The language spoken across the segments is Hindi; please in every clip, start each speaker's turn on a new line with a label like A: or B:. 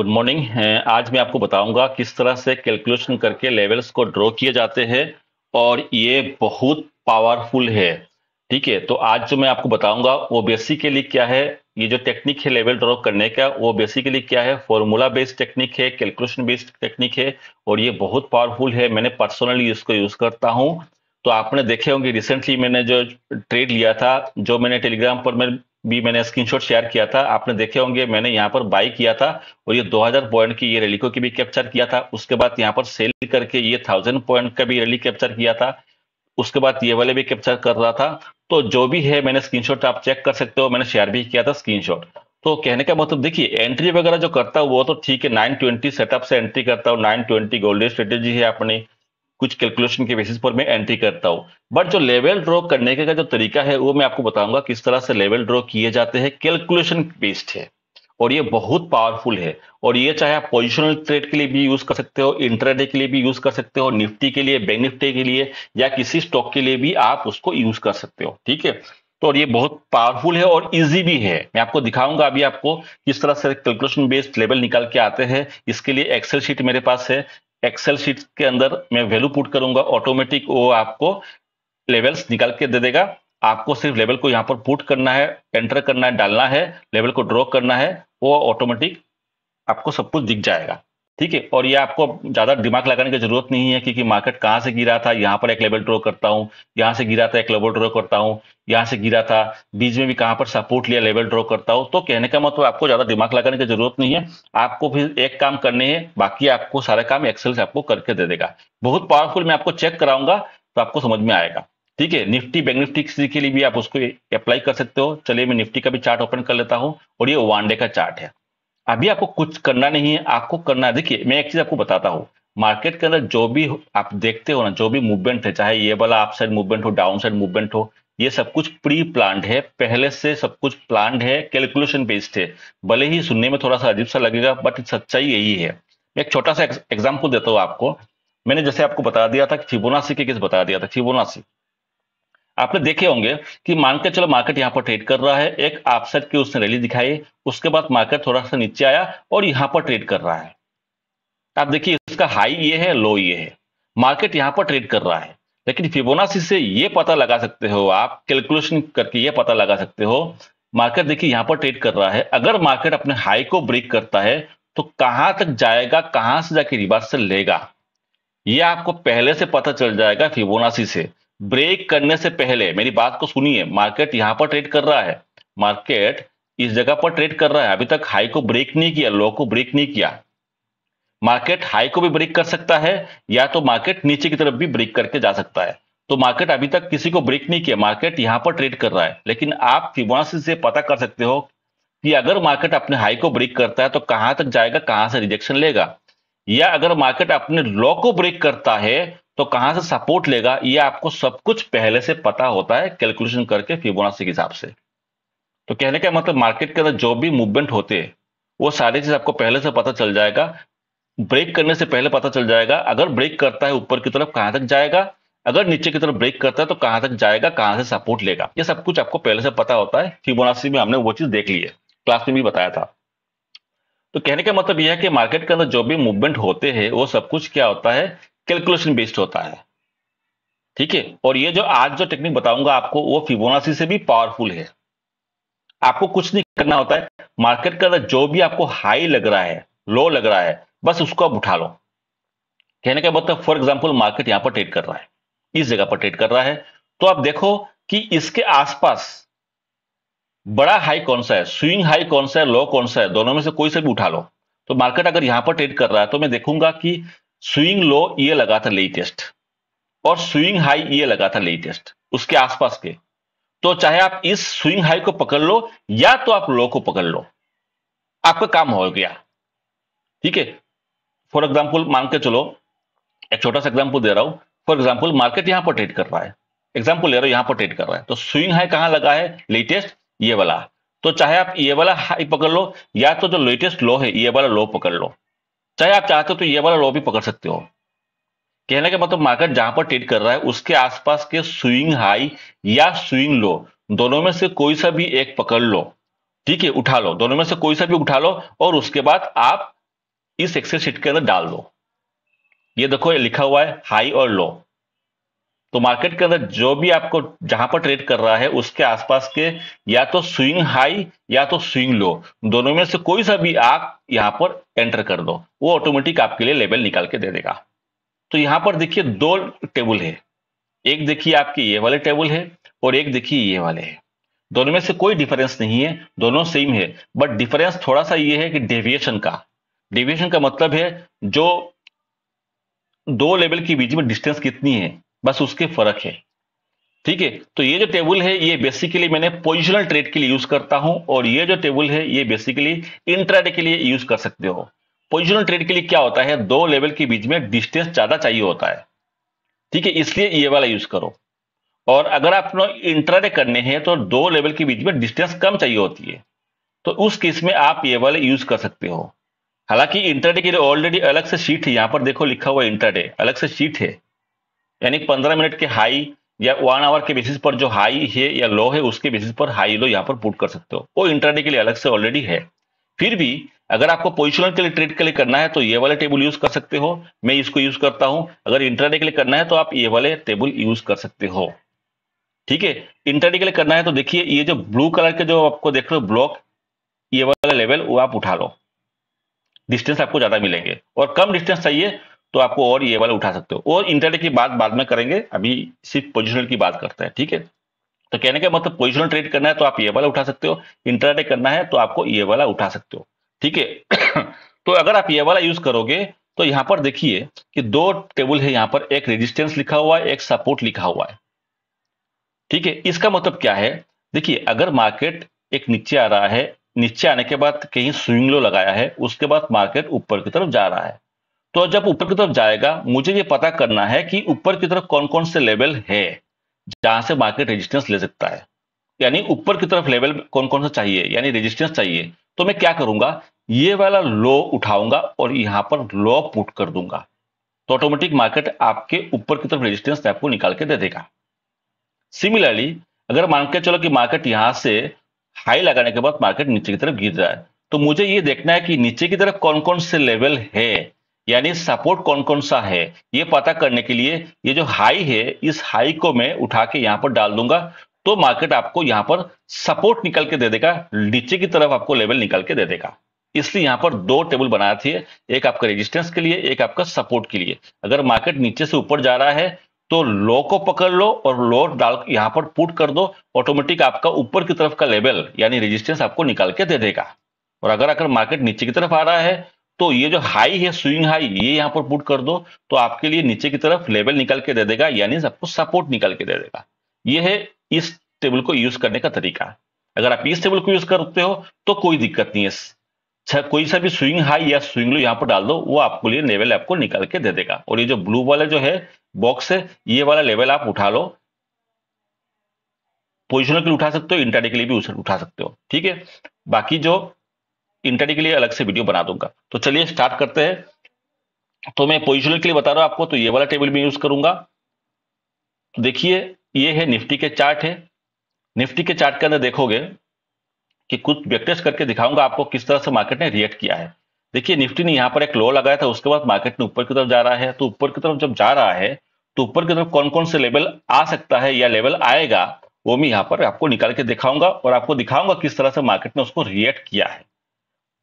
A: गुड मॉर्निंग आज मैं आपको बताऊंगा किस तरह से कैलकुलेशन करके लेवल्स को ड्रॉ किए जाते हैं और ये बहुत पावरफुल है ठीक है तो आज जो मैं आपको बताऊंगा वो बेसिकली क्या है ये जो टेक्निक है लेवल ड्रॉ करने का वो बेसिकली क्या है फॉर्मूला बेस्ड टेक्निक है कैलकुलेशन बेस्ड टेक्निक है और ये बहुत पावरफुल है मैंने पर्सनली इसको यूज करता हूँ तो आपने देखे होंगे रिसेंटली मैंने जो ट्रेड लिया था जो मैंने टेलीग्राम पर मैं भी मैंने स्क्रीनशॉट शेयर किया था आपने देखे होंगे मैंने यहाँ पर बाई किया था और ये 2000 पॉइंट की ये रैली को भी कैप्चर किया था उसके बाद यहाँ पर सेल करके ये थाउजेंड पॉइंट का भी रैली कैप्चर किया था उसके बाद ये वाले भी कैप्चर कर रहा था तो जो भी है मैंने स्क्रीनशॉट आप चेक कर सकते हो मैंने शेयर भी किया था स्क्रीनशॉट तो कहने का मतलब देखिए एंट्री वगैरह जो करता है वो तो ठीक है 920 सेटअप से एंट्री करता हूँ 920 गोल्डन स्ट्रेटेजी है अपनी कुछ कैलकुलेशन के बेसिस पर मैं एंट्री करता हूँ बट जो लेवल ड्रॉ करने का जो तरीका है वो मैं आपको बताऊंगा किस तरह से लेवल ड्रॉ किए जाते हैं कैलकुलेशन बेस्ड है और ये बहुत पावरफुल है और ये चाहे आप पोजिशनल ट्रेड के लिए भी यूज कर सकते हो इंटरडे के लिए भी यूज कर सकते हो निफ्टी के लिए बैंक निफ्टी के लिए या किसी स्टॉक के लिए भी आप उसको यूज कर सकते हो ठीक है तो और ये बहुत पावरफुल है और इजी भी है मैं आपको दिखाऊंगा अभी आपको किस तरह से कैलकुलेशन बेस्ड लेवल निकाल के आते हैं इसके लिए एक्सेल शीट मेरे पास है एक्सेल शीट के अंदर मैं वैल्यू पुट करूंगा ऑटोमेटिक वो आपको लेवल्स निकाल के दे देगा आपको सिर्फ लेवल को यहाँ पर पुट करना है एंटर करना है डालना है लेवल को ड्रॉ करना है वो ऑटोमेटिक आपको सब कुछ दिख जाएगा ठीक है और ये आपको ज्यादा दिमाग लगाने की जरूरत नहीं है क्योंकि मार्केट कहाँ से गिरा था यहाँ पर एक लेवल ड्रॉ करता हूँ यहाँ से गिरा था एक लेवल ड्रॉ करता हूँ यहाँ से गिरा था बीच में भी कहां पर सपोर्ट लिया लेवल ड्रॉ करता हूँ तो कहने का मतलब आपको ज्यादा दिमाग लगाने की जरूरत नहीं है आपको फिर एक काम करने है बाकी आपको सारा काम एक्सेल से आपको करके दे देगा बहुत पावरफुल मैं आपको चेक कराऊंगा तो आपको समझ में आएगा ठीक है निफ्टी बैंक निफ्टी के लिए भी आप उसको अप्लाई कर सकते हो चलिए मैं निफ्टी का भी चार्ट ओपन कर लेता हूँ और ये वनडे का चार्ट है अभी आपको कुछ करना नहीं है आपको करना देखिए मैं एक चीज आपको बताता हूँ मार्केट के अंदर जो भी आप देखते हो ना जो भी मूवमेंट है चाहे ये वाला अप साइड मूवमेंट हो डाउन साइड मूवमेंट हो ये सब कुछ प्री प्लांट है पहले से सब कुछ प्लांट है कैलकुलेशन बेस्ड है भले ही सुनने में थोड़ा सा अजीब सा लगेगा बट सच्चाई यही है मैं एक छोटा सा एग्जाम्पल देता हूँ आपको मैंने जैसे आपको बता दिया था कि फिबोनासी के किस बता दिया था फिबोनासी आपने देखे होंगे कि मान के चलो मार्केट यहाँ पर ट्रेड कर रहा है एक आपसेट की उसने रैली दिखाई उसके बाद मार्केट थोड़ा सा नीचे आया और यहाँ पर ट्रेड कर रहा है आप देखिए इसका हाई ये है लो ये है मार्केट यहाँ पर ट्रेड कर रहा है लेकिन फिबोनाची से ये पता लगा सकते हो आप कैलकुलेशन करके ये पता लगा सकते हो मार्केट देखिए यहाँ पर ट्रेड कर रहा है अगर मार्केट अपने हाई को ब्रेक करता है तो कहां तक जाएगा कहां से जाके रिवर्सल लेगा ये आपको पहले से पता चल जाएगा फिबोनासी से ब्रेक करने से पहले मेरी बात को सुनिए मार्केट यहां पर ट्रेड कर रहा है मार्केट इस जगह पर ट्रेड कर रहा है अभी तक हाई को ब्रेक नहीं किया लो को ब्रेक नहीं किया मार्केट हाई को भी ब्रेक कर सकता है या तो मार्केट नीचे की तरफ भी ब्रेक करके जा सकता है तो मार्केट अभी तक किसी को ब्रेक नहीं किया मार्केट यहां पर ट्रेड कर रहा है लेकिन आप फिबोनाची से पता कर सकते हो कि अगर मार्केट अपने हाई को ब्रेक करता है तो कहां तक जाएगा कहां से रिजेक्शन लेगा या अगर मार्केट अपने लो को ब्रेक करता है तो कहां से सपोर्ट लेगा ये आपको सब कुछ पहले से पता होता है कैलकुलेशन करके फिबोनाची के हिसाब से तो कहने का मतलब मार्केट के अंदर जो भी मूवमेंट होते हैं वो सारी चीज आपको पहले से पता चल जाएगा ब्रेक करने से पहले पता चल जाएगा अगर ब्रेक करता है ऊपर की तरफ कहां तक जाएगा अगर नीचे की तरफ ब्रेक करता है तो कहां तक जाएगा कहां से सपोर्ट लेगा ये सब कुछ आपको पहले से पता होता है फिबोनाची में हमने वो चीज देख ली है क्लास में भी बताया था तो कहने का मतलब यह है कि मार्केट के अंदर जो भी मूवमेंट होते हैं वो सब कुछ क्या होता है कैलकुलेशन बेस्ड होता है ठीक है और ये जो आज जो टेक्निक बताऊंगा आपको वो फिबोनाची से भी पावरफुल है आपको कुछ नहीं करना होता है मार्केट के अंदर जो भी आपको हाई लग रहा है लो लग रहा है बस उसको आप उठा लो कहने का मतलब फॉर एग्जाम्पल मार्केट यहां पर ट्रेड कर रहा है इस जगह पर ट्रेड कर रहा है तो आप देखो कि इसके आसपास बड़ा हाई कौन सा है स्विंग हाई कौन सा है लो कौन सा है दोनों में से कोई से भी उठा लो तो मार्केट अगर यहां पर ट्रेड कर रहा है तो मैं देखूंगा कि स्विंग लो ये लगा था लेटेस्ट और स्विंग हाई ये लगा था लेटेस्ट उसके आसपास के तो चाहे आप इस स्विंग हाई को पकड़ लो या तो आप लो को पकड़ लो आपका काम हो गया ठीक है फॉर एग्जाम्पल मान के चलो एक छोटा सा एग्जाम्पल दे रहा हूं फॉर एग्जाम्पल मार्केट यहां पर ट्रेड कर रहा है एग्जाम्पल ले रहा हूं यहां पर ट्रेड कर रहा है तो स्विंग हाई कहां लगा है लेटेस्ट ये वाला तो चाहे आप ये वाला हाई पकड़ लो या तो जो लेटेस्ट लो है ये वाला लो पकड़ लो चाहे आप चाहते हो तो ये वाला लो भी पकड़ सकते हो कहने का मतलब मार्केट जहां पर ट्रेड कर रहा है उसके आसपास के स्विंग हाई या स्विंग लो दोनों में से कोई सा भी एक पकड़ लो ठीक है उठा लो दोनों में से कोई सा भी उठा लो और उसके बाद आप इस एक्सेल शीट के अंदर डाल दो ये देखो ये लिखा हुआ है हाई और लो तो मार्केट के अंदर जो भी आपको जहां पर ट्रेड कर रहा है उसके आसपास के या तो स्विंग हाई या तो स्विंग लो दोनों में से कोई सा भी आप यहां पर एंटर कर दो वो ऑटोमेटिक आपके लिए लेवल निकाल के दे देगा तो यहां पर देखिए दो टेबल है एक देखिए आपके ये वाले टेबल है और एक देखिए ये वाले है दोनों में से कोई डिफरेंस नहीं है दोनों सेम है बट डिफरेंस थोड़ा सा ये है कि डेविएशन का डेविएशन का मतलब है जो दो लेवल के बीच में डिस्टेंस कितनी है बस उसके फर्क है ठीक है तो ये जो टेबल है ये बेसिकली मैंने पोजिशनल ट्रेड के लिए यूज करता हूं और ये जो टेबल है ये बेसिकली इंट्राडे के लिए यूज कर सकते हो पोजिशनल ट्रेड के लिए क्या होता है दो लेवल के बीच में डिस्टेंस ज्यादा चाहिए होता है ठीक है इसलिए ये वाला यूज करो और अगर आपको इंट्राडे करने हैं तो दो लेवल के बीच में डिस्टेंस कम चाहिए होती है तो उस केस में आप ये वाले यूज कर सकते हो हालांकि इंट्राडे के लिए ऑलरेडी अलग से शीट है यहां पर देखो लिखा हुआ इंट्राडे अलग से शीट है यानी पंद्रह मिनट के हाई या वन आवर के बेसिस पर जो हाई है या लो है उसके बेसिस पर हाई लो यहाँ पर पुट कर सकते हो वो इंटरडे के लिए अलग से ऑलरेडी है फिर भी अगर आपको पोजिशनल के लिए ट्रेड के लिए करना है तो ये वाले टेबल यूज कर सकते हो मैं इसको यूज करता हूं अगर इंटरडे के लिए करना है तो आप ये वाले टेबल यूज कर सकते हो ठीक है इंटरडे के लिए करना है तो देखिए ये जो ब्लू कलर के जो आपको देख रहे हो ब्लॉक ये वाला लेवल वो आप उठा लो डिस्टेंस आपको ज्यादा मिलेंगे और कम डिस्टेंस चाहिए तो आपको और ये वाला उठा सकते हो और इंटरडे की बात बाद में करेंगे अभी सिर्फ पोजिशनल की बात करते हैं ठीक है तो कहने का मतलब पोजिशनल ट्रेड करना है तो आप ये वाला उठा सकते हो इंटरडे करना है तो आपको ये वाला उठा सकते हो ठीक है तो अगर आप ये वाला यूज करोगे तो यहाँ पर देखिए कि दो टेबल है यहाँ पर एक रेजिस्टेंस लिखा हुआ है एक सपोर्ट लिखा हुआ है ठीक है इसका मतलब क्या है देखिए अगर मार्केट एक नीचे आ रहा है नीचे आने के बाद कहीं स्विंग लो लगाया है उसके बाद मार्केट ऊपर की तरफ जा रहा है तो जब ऊपर की तरफ जाएगा मुझे ये पता करना है कि ऊपर की तरफ कौन कौन से लेवल है जहां से मार्केट रेजिस्टेंस ले सकता है यानी ऊपर की तरफ लेवल कौन कौन सा चाहिए यानी रेजिस्टेंस चाहिए तो मैं क्या करूंगा ये वाला लो उठाऊंगा और यहां पर लो पुट कर दूंगा तो ऑटोमेटिक मार्केट आपके ऊपर की तरफ रेजिस्टेंस आपको निकाल के दे देगा सिमिलरली अगर मान के चलो कि मार्केट यहां से हाई लगाने के बाद मार्केट नीचे की तरफ गिर रहा है तो मुझे ये देखना है कि नीचे की तरफ कौन कौन से लेवल है यानी सपोर्ट कौन कौन सा है ये पता करने के लिए ये जो हाई है इस हाई को मैं उठा के यहाँ पर डाल दूंगा तो मार्केट आपको यहाँ पर सपोर्ट निकल के दे देगा नीचे की तरफ आपको लेवल निकल के दे देगा इसलिए यहाँ पर दो टेबल बनाया थी एक आपका रेजिस्टेंस के लिए एक आपका सपोर्ट के लिए अगर मार्केट नीचे से ऊपर जा रहा है तो लो को पकड़ लो और लो डाल यहाँ पर पुट कर दो ऑटोमेटिक आपका ऊपर की तरफ का लेवल यानी रेजिस्टेंस आपको निकाल के दे देगा और अगर अगर मार्केट नीचे की तरफ आ रहा है तो ये जो हाई है स्विंग हाई ये यहां पर पुट कर दो तो आपके लिए नीचे की तरफ लेवल निकाल के दे देगा यानी आपको सपोर्ट निकाल के दे देगा ये है इस टेबल को यूज करने का तरीका अगर आप इस टेबल को यूज करते हो तो कोई दिक्कत नहीं है कोई सा भी स्विंग हाई या स्विंग लो यहाँ पर डाल दो वो आपको लिए लेवल आपको निकाल के दे देगा और ये जो ब्लू वाला जो है बॉक्स है ये वाला लेवल आप उठा लो पोजिशनल के लिए उठा सकते हो इंटरडे के लिए भी उठा सकते हो ठीक है बाकी जो इंटरडी के लिए अलग से वीडियो बना दूंगा तो चलिए स्टार्ट करते हैं तो मैं पोजिशनल के लिए बता रहा हूं आपको तो ये वाला टेबल भी यूज करूंगा तो देखिए ये है निफ्टी के चार्ट है निफ्टी के चार्ट के अंदर देखोगे कि कुछ वेक्टर्स करके दिखाऊंगा आपको किस तरह से मार्केट ने रिएक्ट किया है देखिए निफ्टी ने यहाँ पर एक लो लगाया था उसके बाद मार्केट ने ऊपर की तरफ जा रहा है तो ऊपर की तरफ जब जा रहा है तो ऊपर की तरफ कौन कौन से लेवल आ सकता है या लेवल आएगा वो मैं यहाँ पर आपको निकाल के दिखाऊंगा और आपको दिखाऊंगा किस तरह से मार्केट ने उसको रिएक्ट किया है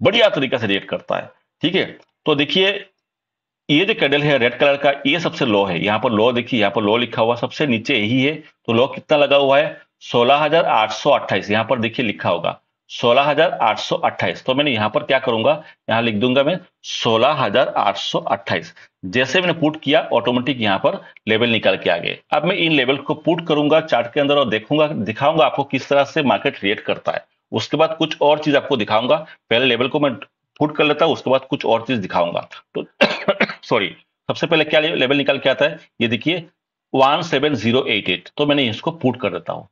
A: बढ़िया तरीके से रिएक्ट करता है ठीक है तो देखिए ये जो कैडल है रेड कलर का ये सबसे लो है यहाँ पर लो देखिए यहाँ पर लो लिखा हुआ सबसे नीचे यही है तो लो कितना लगा हुआ है अट्ठाइस यहाँ पर देखिए लिखा होगा अट्ठाइस तो मैंने यहाँ पर क्या करूंगा यहाँ लिख दूंगा मैं अट्ठाइस जैसे मैंने पुट किया ऑटोमेटिक यहाँ पर लेवल निकल के आ गए अब मैं इन लेवल को पुट करूंगा चार्ट के अंदर और देखूंगा दिखाऊंगा आपको किस तरह से मार्केट रिएक्ट करता है उसके बाद कुछ और चीज आपको दिखाऊंगा पहले लेवल को मैं फुट कर लेता हूँ उसके बाद कुछ और चीज दिखाऊंगा तो सॉरी सबसे पहले क्या लेवल निकल के आता है ये देखिए one seven zero eight eight तो मैंने इसको पुट कर देता हूँ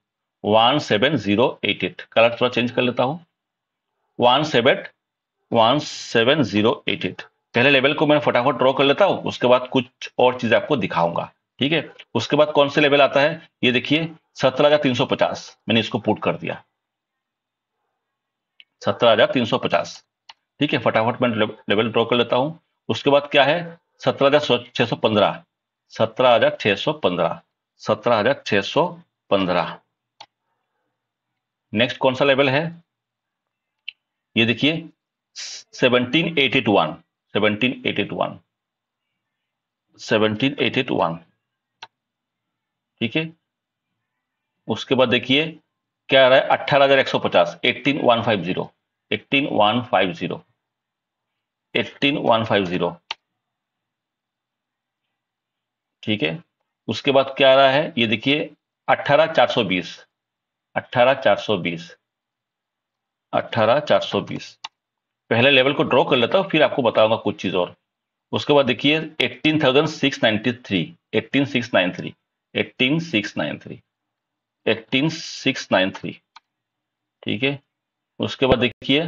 A: एट कलर थोड़ा चेंज कर लेता हूँ एट एट पहले लेवल को मैं फटाफट ड्रॉ कर लेता हूँ उसके बाद कुछ और चीजें आपको दिखाऊंगा ठीक है उसके बाद कौन से लेवल आता है ये देखिए सत्रह हजार तीन सौ पचास मैंने इसको पुट कर दिया सत्रह हजार तीन सौ पचास ठीक है फटाफट मैं लेवल ड्रॉ कर लेता हूं उसके बाद क्या है सत्रह हजार छः सौ पंद्रह सत्रह हजार छह सौ पंद्रह सत्रह हजार छह सौ पंद्रह नेक्स्ट कौन सा लेवल है ये देखिए seventeen eight eight one seventeen eight eight one seventeen eight eight one ठीक है उसके बाद देखिए क्या आ रहा है अट्ठारह हजार एक सौ पचास eighteen one five zero eighteen one five zero eighteen one five zero ठीक है उसके बाद क्या आ रहा है ये देखिए अट्ठारह चार सौ बीस अट्ठारह चार सौ बीस अट्ठारह चार सौ बीस पहले लेवल को ड्रॉ कर लेता हूँ फिर आपको बताऊंगा कुछ चीज और उसके बाद देखिए eighteen thousand six ninety three eighteen six nine three eighteen six nine three eighteen six nine three ठीक है उसके बाद देखिए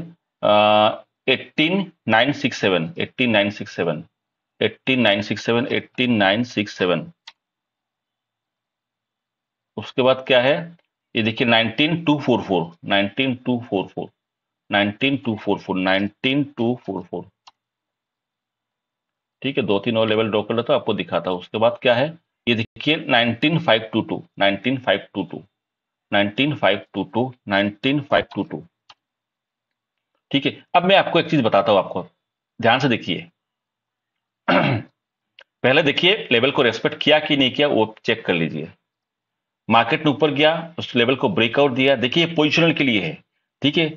A: eighteen nine six seven eighteen nine six seven eighteen nine six seven eighteen nine six seven उसके बाद क्या है ये देखिए nineteen two four four nineteen two four four nineteen two four four nineteen two four four ठीक है दो तीन और लेवल ड्रॉ कर लेता तो आपको दिखाता उसके बाद क्या है देखिए 19522 फाइव टू टू ठीक है अब मैं आपको एक चीज बताता हूं आपको ध्यान से देखिए पहले देखिए लेवल को रेस्पेक्ट किया कि नहीं किया वो चेक कर लीजिए मार्केट ने ऊपर गया उस लेवल को ब्रेकआउट दिया देखिए पोजिशनल के लिए है ठीक है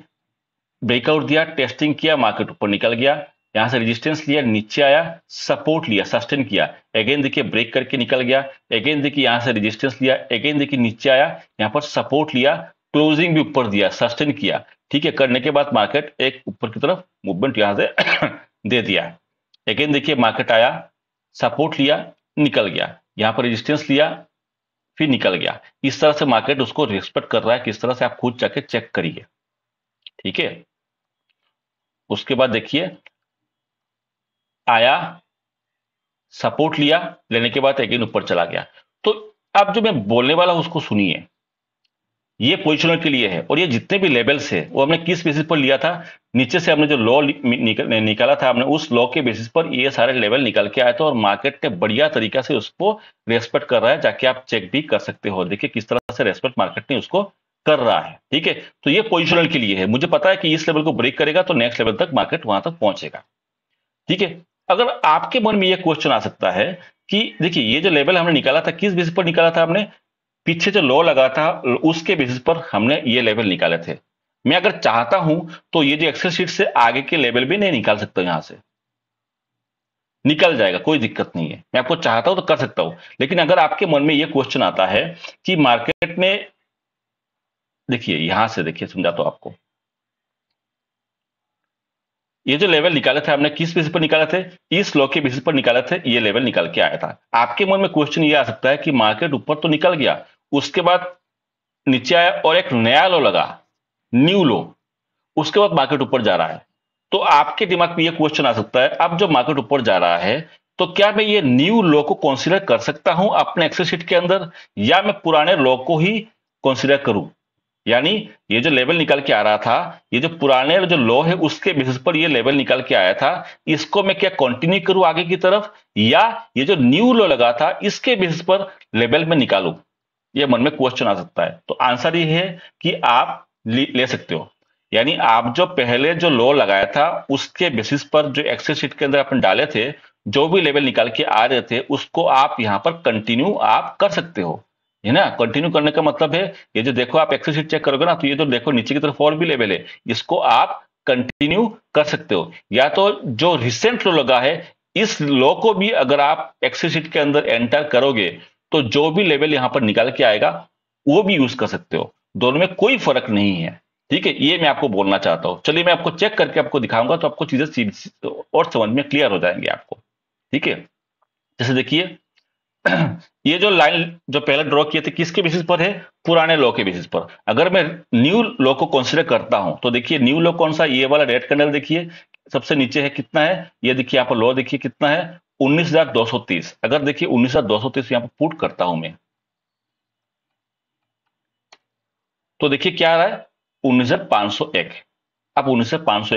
A: ब्रेकआउट दिया टेस्टिंग किया मार्केट ऊपर निकल गया यहां से रेजिस्टेंस लिया नीचे आया सपोर्ट लिया सस्टेन किया अगेन देखिए ब्रेक करके निकल गया अगेन देखिए यहां से रेजिस्टेंस लिया अगेन देखिए नीचे आया यहां पर सपोर्ट लिया क्लोजिंग भी ऊपर दिया सस्टेन किया ठीक है करने के बाद मार्केट एक ऊपर की तरफ मूवमेंट यहां से दे दिया अगेन देखिए मार्केट आया सपोर्ट लिया निकल गया यहां पर रेजिस्टेंस लिया फिर निकल गया इस तरह से मार्केट उसको रिस्पेक्ट कर रहा है किस तरह से आप खुद जाके चेक करिए ठीक है उसके बाद देखिए आया सपोर्ट लिया लेने के बाद अगेन ऊपर चला गया तो अब जो मैं बोलने वाला हूं उसको सुनिए ये पोजिशनर के लिए है और ये जितने भी लेवल्स है वो हमने किस बेसिस पर लिया था नीचे से हमने जो लॉ निकल, निकाला था हमने उस लॉ के बेसिस पर ये सारे लेवल निकल के आया था और मार्केट ने बढ़िया तरीका से उसको रेस्पेक्ट कर रहा है जाके आप चेक भी कर सकते हो देखिए किस तरह से रेस्पेक्ट मार्केट ने उसको कर रहा है ठीक है तो ये पोजिशनल के लिए है मुझे पता है कि इस लेवल को ब्रेक करेगा तो नेक्स्ट लेवल तक मार्केट वहां तक पहुंचेगा ठीक है अगर आपके मन में यह क्वेश्चन आ सकता है कि देखिए ये जो लेवल हमने निकाला था किस बेसिस पर निकाला था हमने पीछे जो लॉ लगा था उसके बेसिस पर हमने ये लेवल निकाले थे मैं अगर चाहता हूं तो ये जो एक्सेल शीट से आगे के लेवल भी नहीं निकाल सकता यहां से निकल जाएगा कोई दिक्कत नहीं है मैं आपको चाहता हूं तो कर सकता हूं लेकिन अगर आपके मन में यह क्वेश्चन आता है कि मार्केट में देखिए यहां से देखिए समझाता हूं आपको ये जो लेवल निकाले थे आपने किस बेसिस पर निकाले थे इस लॉ के बेसिस पर निकाले थे ये लेवल निकाल के आया था आपके मन में क्वेश्चन ये आ सकता है कि मार्केट ऊपर तो निकल गया उसके बाद नीचे आया और एक नया लो लगा न्यू लो उसके बाद मार्केट ऊपर जा रहा है तो आपके दिमाग में ये क्वेश्चन आ सकता है अब जो मार्केट ऊपर जा रहा है तो क्या मैं ये न्यू लो को कंसीडर कर सकता हूं अपने एक्सेल शीट के अंदर या मैं पुराने लॉ को ही कंसीडर करूं यानी ये जो लेवल निकल के आ रहा था ये जो पुराने जो लो है उसके बेसिस पर ये लेवल निकल के आया था इसको मैं क्या कंटिन्यू करूं आगे की तरफ या ये जो न्यू लो लगा था इसके बेसिस पर लेवल में निकालू ये मन में क्वेश्चन आ सकता है तो आंसर ये है कि आप ले सकते हो यानी आप जो पहले जो लो लगाया था उसके बेसिस पर जो एक्सेस शीट के अंदर अपन डाले थे जो भी लेवल निकाल के आ रहे थे उसको आप यहां पर कंटिन्यू आप कर सकते हो है ना कंटिन्यू करने का मतलब है ये जो देखो आप एक्सरसाइज चेक करोगे ना तो ये जो देखो नीचे की तरफ और भी लेवल है इसको आप कंटिन्यू कर सकते हो या तो जो रिसेंट लो लगा है इस लो को भी अगर आप एक्सरसाइज के अंदर एंटर करोगे तो जो भी लेवल यहां पर निकाल के आएगा वो भी यूज कर सकते हो दोनों में कोई फर्क नहीं है ठीक है ये मैं आपको बोलना चाहता हूं चलिए मैं आपको चेक करके आपको दिखाऊंगा तो आपको चीजें और समझ में क्लियर हो जाएंगे आपको ठीक है जैसे देखिए ये जो लाइन जो पहले ड्रॉ किए थे किसके बेसिस पर है पुराने लॉ के बेसिस पर अगर मैं न्यू लॉ को कॉन्सिडर करता हूं तो देखिए न्यू लॉ कौन सा ये वाला रेड कैंडल देखिए सबसे नीचे है कितना है ये देखिए यहाँ पर लॉ देखिए कितना है 19,230 अगर देखिए 19,230 यहाँ पर पुट करता हूं मैं तो देखिए क्या रहा है 19,501 अब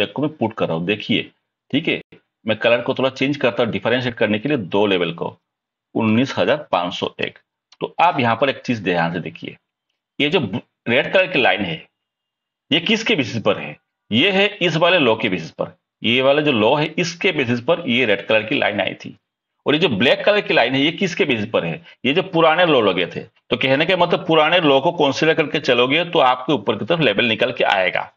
A: एक को मैं पुट कर रहा हूं देखिए ठीक है मैं कलर को थोड़ा चेंज करता हूं डिफरेंशिएट करने के लिए दो लेवल को उन्नीस हजार पांच सौ एक तो आप यहां पर एक चीज ध्यान से देखिए ये जो रेड कलर की लाइन है ये किसके बेसिस पर है ये है इस वाले लॉ के बेसिस पर ये वाला जो लॉ है इसके बेसिस पर ये रेड कलर की लाइन आई थी और ये जो ब्लैक कलर की लाइन है ये किसके बेसिस पर है ये जो पुराने लॉ लगे थे तो कहने का मतलब पुराने लॉ को कॉन्सिडर करके चलोगे तो आपके ऊपर की तरफ लेवल निकल के आएगा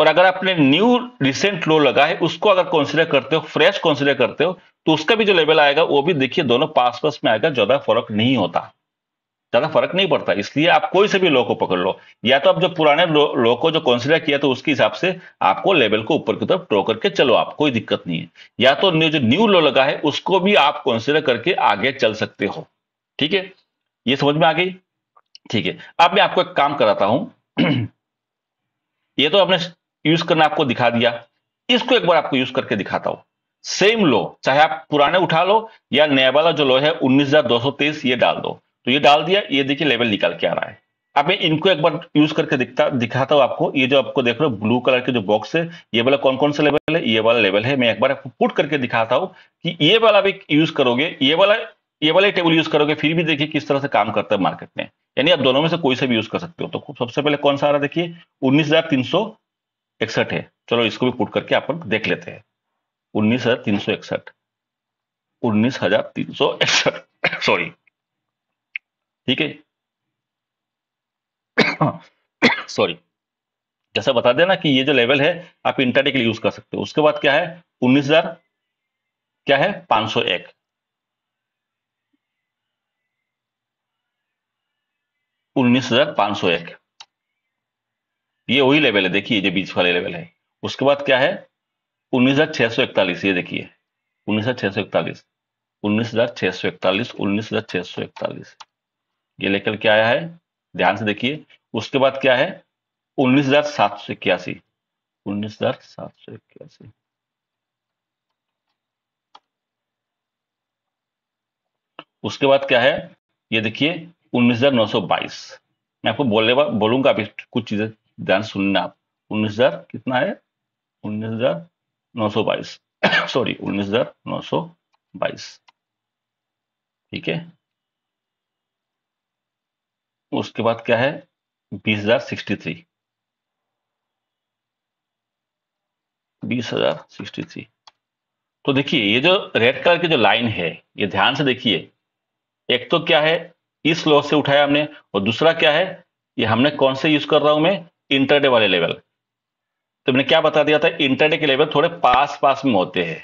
A: और अगर आपने न्यू रिसेंट लॉ लगा है उसको अगर कॉन्सिडर करते हो फ्रेश कॉन्सिडर करते हो तो उसका भी जो लेवल आएगा वो भी देखिए दोनों पास पास में आएगा ज्यादा फर्क नहीं होता ज्यादा फर्क नहीं पड़ता इसलिए आप कोई से भी लो को पकड़ लो या तो आप जो पुराने लो, लो को जो कॉन्सिडर किया तो उसके हिसाब से आपको लेवल को ऊपर की तरफ ट्रो करके चलो आप कोई दिक्कत नहीं है या तो जो न्यू लो लगा है उसको भी आप कॉन्सिडर करके आगे चल सकते हो ठीक है ये समझ में आ गई ठीक है अब मैं आपको एक काम कराता हूं ये तो आपने यूज करना आपको दिखा दिया इसको एक बार आपको यूज करके दिखाता हूं सेम लो चाहे आप पुराने उठा लो या नया वाला जो लो है 19,230 ये डाल दो तो ये डाल दिया ये देखिए लेवल निकाल के आ रहा है अब मैं इनको एक बार यूज करके दिखता दिखाता हूं आपको ये जो आपको देख रहे हो ब्लू कलर के जो बॉक्स है ये वाला कौन कौन सा लेवल है ये वाला लेवल है मैं एक बार आपको पुट करके दिखाता हूं कि ये वाला भी यूज करोगे ये वाला ये वाला टेबल यूज करोगे फिर भी देखिए किस तरह से काम करता है मार्केट में यानी आप दोनों में से कोई सा भी यूज कर सकते हो तो सबसे पहले कौन सा आ रहा है देखिए उन्नीस है चलो इसको भी पुट करके आप देख लेते हैं उन्नीस हजार तीन सौ इकसठ उन्नीस हजार तीन सौ इकसठ सॉरी ठीक है सॉरी जैसा बता देना कि ये जो लेवल है आप इंटरडे के लिए यूज कर सकते हो उसके बाद क्या है उन्नीस हजार क्या है पांच सौ एक उन्नीस हजार पांच सौ एक ये वही लेवल है देखिए ये बीच वाले लेवल है उसके बाद क्या है उन्नीस हजार छह सौ इकतालीस ये देखिए उन्नीस हजार छह सौ इकतालीस उन्नीस हजार छह सौ इकतालीस उन्नीस हजार छह सौ इकतालीस ये लेकर क्या आया है ध्यान से देखिए उसके बाद क्या है उन्नीस हजार सात सौ इक्यासी उन्नीस हजार सात सौ इक्यासी उसके बाद क्या है ये देखिए उन्नीस हजार नौ सौ बाईस मैं आपको बोलने बोलूंगा अभी कुछ चीजें ध्यान सुनना आप उन्नीस हजार कितना है उन्नीस हजार नौ सौ बाईस सॉरी उन्नीस हजार नौ सौ बाईस ठीक है उसके बाद क्या है बीस हजार सिक्सटी थ्री बीस हजार सिक्सटी थ्री तो देखिए ये जो रेड कलर की जो लाइन है ये ध्यान से देखिए एक तो क्या है इस लो से उठाया हमने और दूसरा क्या है ये हमने कौन से यूज कर रहा हूं मैं इंटरडे वाले लेवल तुमने तो क्या बता दिया था इंटरडे के लेवल थोड़े पास पास में होते हैं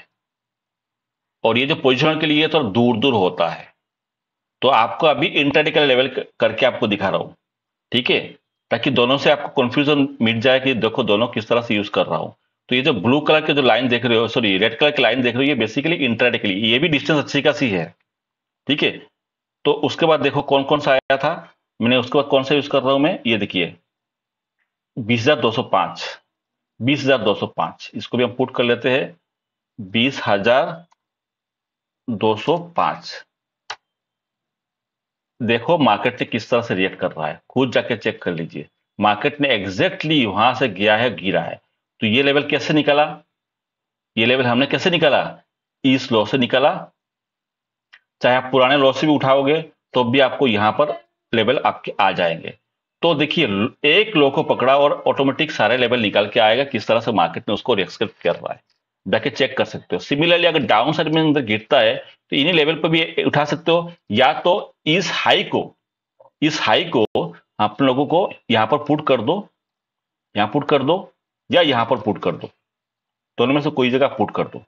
A: और ये जो पोजिशन के लिए थोड़ा तो दूर दूर होता है तो आपको अभी इंटरडे का लेवल करके आपको दिखा रहा हूं ठीक है ताकि दोनों से आपको कंफ्यूजन मिट जाए कि देखो दोनों किस तरह से यूज कर रहा हूं तो ये जो ब्लू कलर के जो लाइन देख रहे हो सॉरी रेड कलर की लाइन देख रहे हो ये बेसिकली इंटरडे के लिए ये भी डिस्टेंस अच्छी खासी है ठीक है तो उसके बाद देखो कौन कौन सा आया था मैंने उसके बाद कौन सा यूज कर रहा हूं मैं ये देखिए बीस हजार दो सौ पांच बीस हजार दो सौ पांच इसको भी हम पुट कर लेते हैं बीस हजार दो सौ पांच देखो मार्केट ने किस तरह से रिएक्ट कर रहा है खुद जाके चेक कर लीजिए मार्केट ने एग्जैक्टली वहां से गया है गिरा है तो ये लेवल कैसे निकाला ये लेवल हमने कैसे निकाला इस लॉ से निकाला चाहे आप पुराने लॉ से भी उठाओगे तो भी आपको यहां पर लेवल आपके आ जाएंगे तो देखिए एक लोग को पकड़ा और ऑटोमेटिक सारे लेवल निकाल के आएगा किस तरह से मार्केट में उसको रिएक्ट कर रहा है जाके चेक कर सकते हो सिमिलरली अगर डाउन साइड में अंदर गिरता है तो इन्हीं लेवल पर भी उठा सकते हो या तो इस हाई को इस हाई को आप लोगों को यहां पर पुट कर दो यहां पुट कर दो या यहां पर पुट कर दो दोनों में से कोई जगह पुट कर दो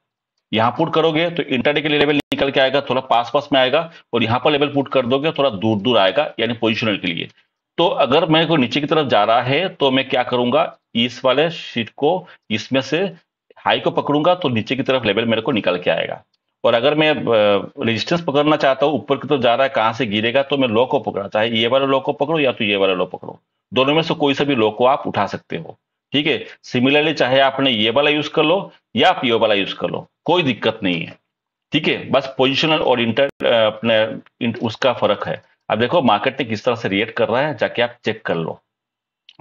A: यहां पुट करोगे तो इंटरडे के लिए लेवल निकल के आएगा थोड़ा पास पास में आएगा और यहां पर लेवल पुट कर दोगे थोड़ा दूर दूर आएगा यानी पोजिशनल के लिए तो अगर मैं को नीचे की तरफ जा रहा है तो मैं क्या करूंगा इस वाले शीट को इसमें से हाई को पकड़ूंगा तो नीचे की तरफ लेवल मेरे को निकल के आएगा और अगर मैं रेजिस्टेंस पकड़ना चाहता हूँ ऊपर की तरफ जा रहा है कहां से गिरेगा तो मैं लो को पकड़ा चाहे ये वाला लो को पकड़ो या तो ये वाला लो पकड़ो दोनों में से कोई सा भी लो को आप उठा सकते हो ठीक है सिमिलरली चाहे आपने ये वाला यूज कर लो या आप ये वाला यूज कर लो कोई दिक्कत नहीं है ठीक है बस पोजिशनल और इंटर अपने उसका फर्क है अब देखो मार्केट ने किस तरह से रिएक्ट कर रहा है जाके आप चेक कर लो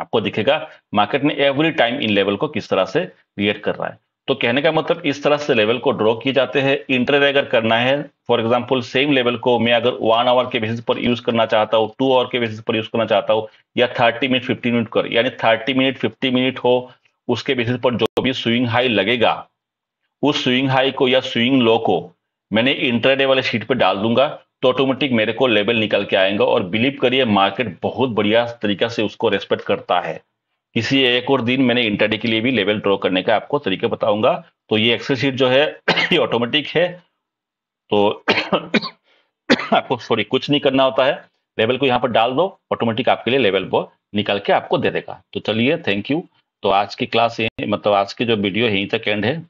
A: आपको दिखेगा मार्केट ने एवरी टाइम इन लेवल को किस तरह से रिएक्ट कर रहा है तो कहने का मतलब इस तरह से लेवल को ड्रॉ किए जाते हैं इंटरडे अगर करना है फॉर एग्जाम्पल सेम लेवल को मैं अगर वन आवर के बेसिस पर यूज करना चाहता हूँ टू आवर के बेसिस पर यूज करना चाहता हूँ या थर्टी मिनट फिफ्टी मिनट कर यानी थर्टी मिनट फिफ्टी मिनट हो उसके बेसिस पर जो भी स्विंग हाई लगेगा उस स्विंग हाई को या स्विंग लो को मैंने इंटरडे वाले शीट पर डाल दूंगा तो ऑटोमेटिक मेरे को लेवल निकल के आएगा और बिलीव करिए मार्केट बहुत बढ़िया तरीका से उसको रेस्पेक्ट करता है किसी एक और दिन मैंने इंटरडे के लिए भी लेवल ड्रॉ करने का आपको तरीके बताऊंगा तो ये एक्सेल जो है ये ऑटोमेटिक है तो आपको सॉरी कुछ नहीं करना होता है लेवल को यहाँ पर डाल दो ऑटोमेटिक आपके लिए लेवल वो निकल के आपको दे देगा तो चलिए थैंक यू तो आज की क्लास ये मतलब आज की जो वीडियो यहीं तक एंड है